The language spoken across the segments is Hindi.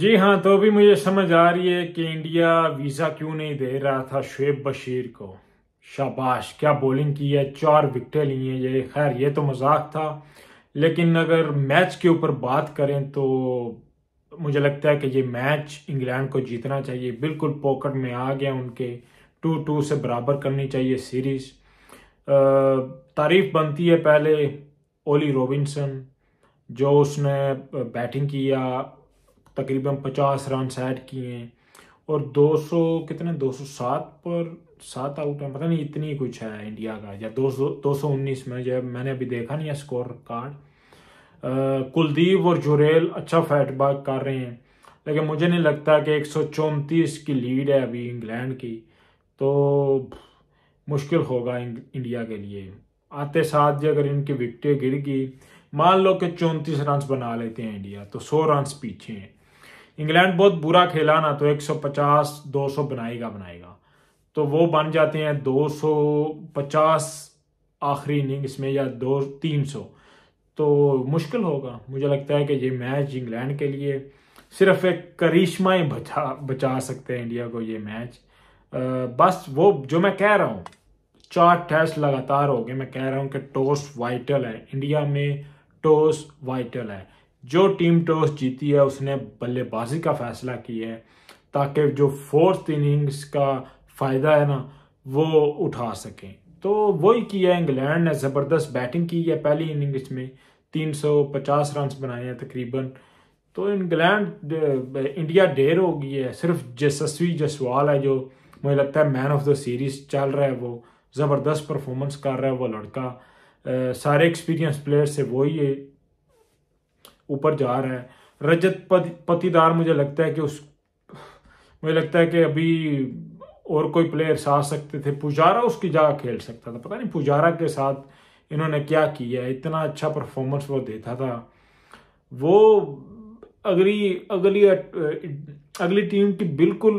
जी हाँ तो अभी मुझे समझ आ रही है कि इंडिया वीज़ा क्यों नहीं दे रहा था शुएब बशीर को शाबाश क्या बॉलिंग की है चार विकटें ली हैं ये खैर ये तो मजाक था लेकिन अगर मैच के ऊपर बात करें तो मुझे लगता है कि ये मैच इंग्लैंड को जीतना चाहिए बिल्कुल पॉकेट में आ गया उनके टू टू से बराबर करनी चाहिए सीरीज तारीफ बनती है पहले ओली रॉबिन्सन जो उसने बैटिंग किया तकरीबन 50 रन ऐड किए हैं और 200 कितने 207 पर सात आउट है पता नहीं इतनी कुछ है इंडिया का या दो सौ उन्नीस में जब मैंने अभी देखा नहीं है स्कोर कार्ड कुलदीप और जुरेल अच्छा फैटबैक कर रहे हैं लेकिन मुझे नहीं लगता कि एक की लीड है अभी इंग्लैंड की तो मुश्किल होगा इंडिया के लिए आते साथ जो अगर इनकी विकटें गिर गई मान लो कि चौंतीस रन बना लेते हैं इंडिया तो सौ रन पीछे हैं इंग्लैंड बहुत बुरा खेला ना तो 150 200 बनाएगा बनाएगा तो वो बन जाते हैं 250 आखिरी इनिंग्स में या दो तीन सौ तो मुश्किल होगा मुझे लगता है कि ये मैच इंग्लैंड के लिए सिर्फ एक करिश्मा ही बचा बचा सकते हैं इंडिया को ये मैच आ, बस वो जो मैं कह रहा हूँ चार टेस्ट लगातार हो गए मैं कह रहा हूँ कि टॉस वाइटल है इंडिया में टॉस वाइटल है जो टीम टॉस जीती है उसने बल्लेबाजी का फैसला किया है ताकि जो फोर्थ इनिंग्स का फ़ायदा है ना वो उठा सकें तो वही किया इंग्लैंड ने ज़बरदस्त बैटिंग की है पहली इनिंग्स में 350 रन्स बनाए हैं तकरीबन तो इंग्लैंड इंडिया ढेर हो गई है सिर्फ जसस्वी जसवाल है जो मुझे लगता है मैन ऑफ द सीरीज़ चल रहा है वो ज़बरदस्त परफॉर्मेंस कर रहा है वो लड़का सारे एक्सपीरियंस प्लेयर से वही ऊपर जा रहा है रजत पतिदार मुझे लगता है कि उस मुझे लगता है कि अभी और कोई प्लेयर आ सकते थे पुजारा उसकी जगह खेल सकता था पता नहीं पुजारा के साथ इन्होंने क्या किया इतना अच्छा परफॉर्मेंस वो देता था वो अगली अगली अगली टीम की बिल्कुल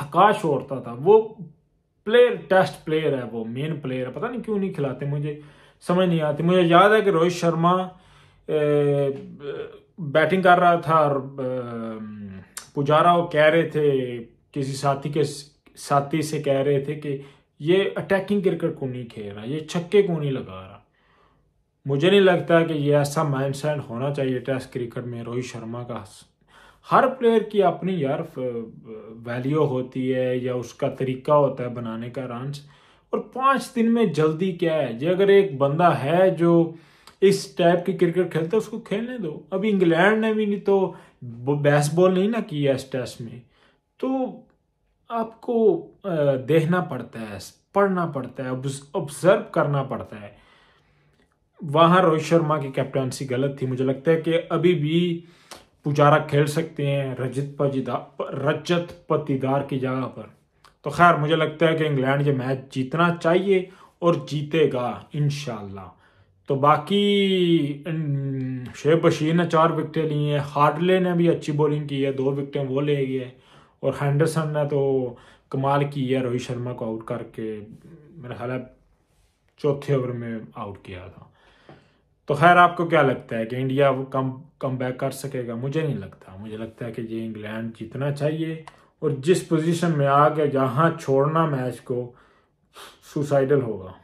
थकाश ओढ़ता था वो प्लेयर टेस्ट प्लेयर है वो मेन प्लेयर है पता नहीं क्यों नहीं खिलाते मुझे समझ नहीं आती मुझे याद है कि रोहित शर्मा बैटिंग कर रहा था और पुजारा वो कह रहे थे किसी साथी के साथी से कह रहे थे कि ये अटैकिंग क्रिकेट को नहीं खेल रहा ये छक्के को नहीं लगा रहा मुझे नहीं लगता कि ये ऐसा माइंड सेट होना चाहिए टेस्ट क्रिकेट में रोहित शर्मा का हर प्लेयर की अपनी यार वैल्यू होती है या उसका तरीका होता है बनाने का रन और पाँच दिन में जल्दी क्या है जे अगर एक बंदा है जो इस टाइप की क्रिकेट खेलता हैं उसको खेलने दो अभी इंग्लैंड ने भी नहीं तो बेसबॉल नहीं ना किया इस टेस्ट में तो आपको देखना पड़ता है पढ़ना पड़ता है ऑब्जर्व करना पड़ता है वहाँ रोहित शर्मा की कैप्टनसी गलत थी मुझे लगता है कि अभी भी पुजारा खेल सकते हैं रजत पजीदा रजत पतिदार की जगह पर तो खैर मुझे लगता है कि इंग्लैंड ये मैच जीतना चाहिए और जीतेगा इन तो बाकी शेब बशीर ने चार विकटें ली हैं हार्डले ने भी अच्छी बॉलिंग की है दो विकटें वो ले गए और हैंडरसन ने तो कमाल की है रोहित शर्मा को आउट करके मेरा ख्याल है चौथे ओवर में आउट किया था तो खैर आपको क्या लगता है कि इंडिया वो कम कम बैक कर सकेगा मुझे नहीं लगता मुझे लगता है कि ये इंग्लैंड जीतना चाहिए और जिस पोजीशन में आ गया जहाँ छोड़ना मैच को सुसाइडल होगा